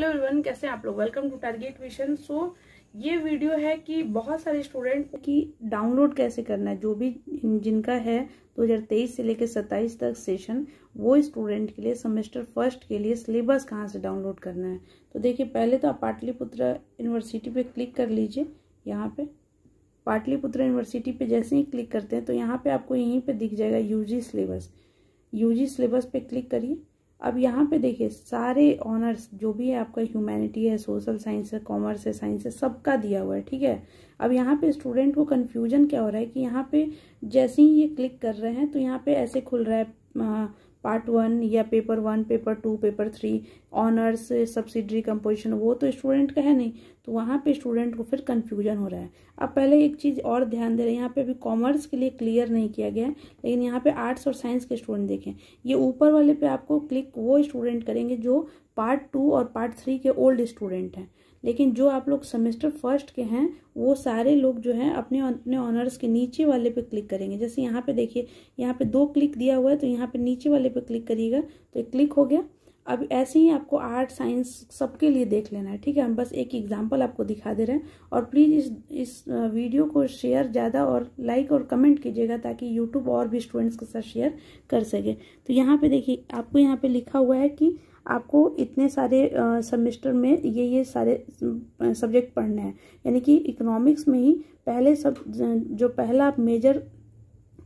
hello everyone कैसे हैं आप लोग welcome to target vision so ये वीडियो है कि बहुत सारे स्टूडेंट की डाउनलोड कैसे करना है जो भी जिनका है 2023 से लेकर 27 तक सेशन वो स्टूडेंट के लिए सेमेस्टर फर्स्ट के लिए सिलेबस कहाँ से डाउनलोड करना है तो देखिए पहले तो आप पाटलिपुत्र यूनिवर्सिटी पे क्लिक कर लीजिए यहाँ पे पाटलिपुत्र यूनिवर्सिटी पे जैसे ही क्लिक करते हैं तो यहाँ पे आपको यहीं पर दिख जाएगा यूजी सिलेबस यूजी सिलेबस पे क्लिक करिए अब यहाँ पे देखिए सारे ऑनर्स जो भी है आपका ह्यूमैनिटी है सोशल साइंस है कॉमर्स है साइंस है सबका दिया हुआ है ठीक है अब यहाँ पे स्टूडेंट को कन्फ्यूजन क्या हो रहा है कि यहाँ पे जैसे ही ये क्लिक कर रहे हैं तो यहाँ पे ऐसे खुल रहा है पार्ट वन या paper one paper two paper three honours subsidiary composition वो तो स्टूडेंट का है नहीं तो वहाँ पे स्टूडेंट को फिर कन्फ्यूजन हो रहा है अब पहले एक चीज़ और ध्यान दे रहे हैं यहाँ पे अभी कॉमर्स के लिए क्लियर नहीं किया गया है लेकिन यहाँ पे आर्ट्स और साइंस के स्टूडेंट देखें ये ऊपर वाले पे आपको क्लिक वो स्टूडेंट करेंगे जो पार्ट टू और पार्ट थ्री के ओल्ड स्टूडेंट हैं लेकिन जो आप लोग सेमेस्टर फर्स्ट के हैं वो सारे लोग जो हैं अपने अपने ऑनर्स के नीचे वाले पे क्लिक करेंगे जैसे यहाँ पे देखिए यहाँ पे दो क्लिक दिया हुआ है तो यहाँ पे नीचे वाले पे क्लिक करिएगा तो एक क्लिक हो गया अब ऐसे ही आपको आर्ट साइंस सबके लिए देख लेना है ठीक है हम बस एक एग्जाम्पल आपको दिखा दे रहे हैं और प्लीज़ इस इस वीडियो को शेयर ज़्यादा और लाइक और कमेंट कीजिएगा ताकि यूट्यूब और भी स्टूडेंट्स के साथ शेयर कर सके तो यहाँ पे देखिए आपको यहाँ पे लिखा हुआ है कि आपको इतने सारे सेमेस्टर में ये ये सारे सब्जेक्ट पढ़ने हैं यानी कि इकोनॉमिक्स में ही पहले सब जो पहला आप मेजर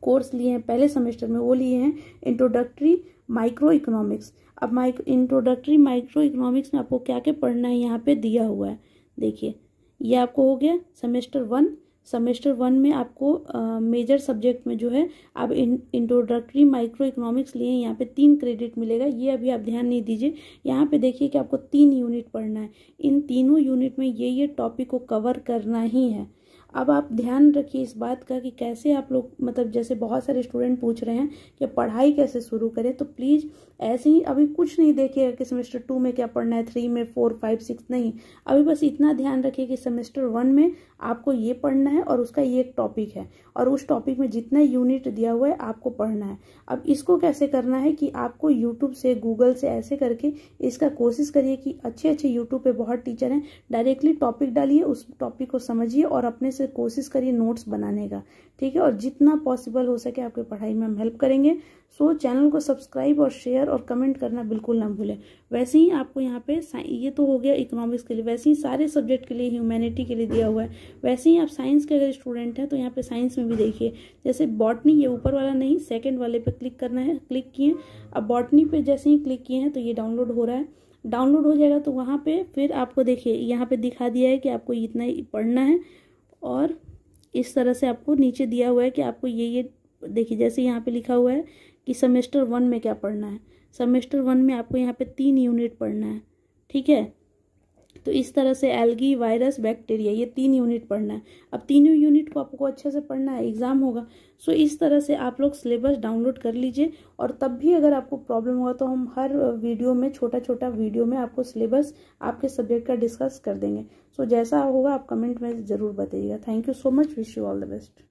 कोर्स लिए हैं पहले सेमेस्टर में वो लिए हैं इंट्रोडक्टरी माइक्रो इकोनॉमिक्स अब माइक इंट्रोडक्टरी माइक्रो इकोनॉमिक्स में आपको क्या क्या पढ़ना है यहाँ पे दिया हुआ है देखिए ये आपको हो गया सेमेस्टर वन सेमेस्टर वन में आपको मेजर uh, सब्जेक्ट में जो है आप इंट्रोडक्टरी माइक्रो इकोनॉमिक्स लिए यहाँ पे तीन क्रेडिट मिलेगा ये अभी आप ध्यान नहीं दीजिए यहाँ पे देखिए कि आपको तीन यूनिट पढ़ना है इन तीनों यूनिट में ये ये टॉपिक को कवर करना ही है अब आप ध्यान रखिए इस बात का कि कैसे आप लोग मतलब जैसे बहुत सारे स्टूडेंट पूछ रहे हैं कि पढ़ाई कैसे शुरू करें तो प्लीज़ ऐसे ही अभी कुछ नहीं देखिएगा कि सेमेस्टर टू में क्या पढ़ना है थ्री में फोर फाइव सिक्स नहीं अभी बस इतना ध्यान रखिए कि सेमेस्टर वन में आपको ये पढ़ना है और उसका ये एक टॉपिक है और उस टॉपिक में जितना यूनिट दिया हुआ है आपको पढ़ना है अब इसको कैसे करना है कि आपको यूट्यूब से गूगल से ऐसे करके इसका कोशिश करिए कि अच्छे अच्छे यूट्यूब पर बहुत टीचर हैं डायरेक्टली टॉपिक डालिए उस टॉपिक को समझिए और अपने से से कोशिश करिए नोट्स बनाने का ठीक है और जितना पॉसिबल हो सके आपकी पढ़ाई में हम हेल्प करेंगे सो so, चैनल को सब्सक्राइब और शेयर और कमेंट करना बिल्कुल ना भूलें वैसे ही आपको यहाँ पे ये तो हो गया इकोनॉमिक्स के लिए वैसे ही सारे सब्जेक्ट के लिए ह्यूमैनिटी के लिए दिया हुआ है वैसे ही आप साइंस के अगर स्टूडेंट हैं तो यहाँ पे साइंस में भी देखिए जैसे बॉटनी ये ऊपर वाला नहीं सेकेंड वाले पे क्लिक करना है क्लिक किए अब बॉटनी पर जैसे ही क्लिक किए हैं तो ये डाउनलोड हो रहा है डाउनलोड हो जाएगा तो वहाँ पे फिर आपको देखिए यहाँ पे दिखा दिया है कि आपको इतना ही पढ़ना है और इस तरह से आपको नीचे दिया हुआ है कि आपको ये ये देखिए जैसे यहाँ पे लिखा हुआ है कि सेमेस्टर वन में क्या पढ़ना है सेमेस्टर वन में आपको यहाँ पे तीन यूनिट पढ़ना है ठीक है तो इस तरह से एल्गी वायरस बैक्टीरिया ये तीन यूनिट पढ़ना है अब तीनों यूनिट को आपको अच्छे से पढ़ना है एग्ज़ाम होगा सो इस तरह से आप लोग सिलेबस डाउनलोड कर लीजिए और तब भी अगर आपको प्रॉब्लम होगा तो हम हर वीडियो में छोटा छोटा वीडियो में आपको सिलेबस आपके सब्जेक्ट का डिस्कस कर देंगे सो जैसा होगा आप कमेंट में ज़रूर बताइएगा thank you so much wish you all the best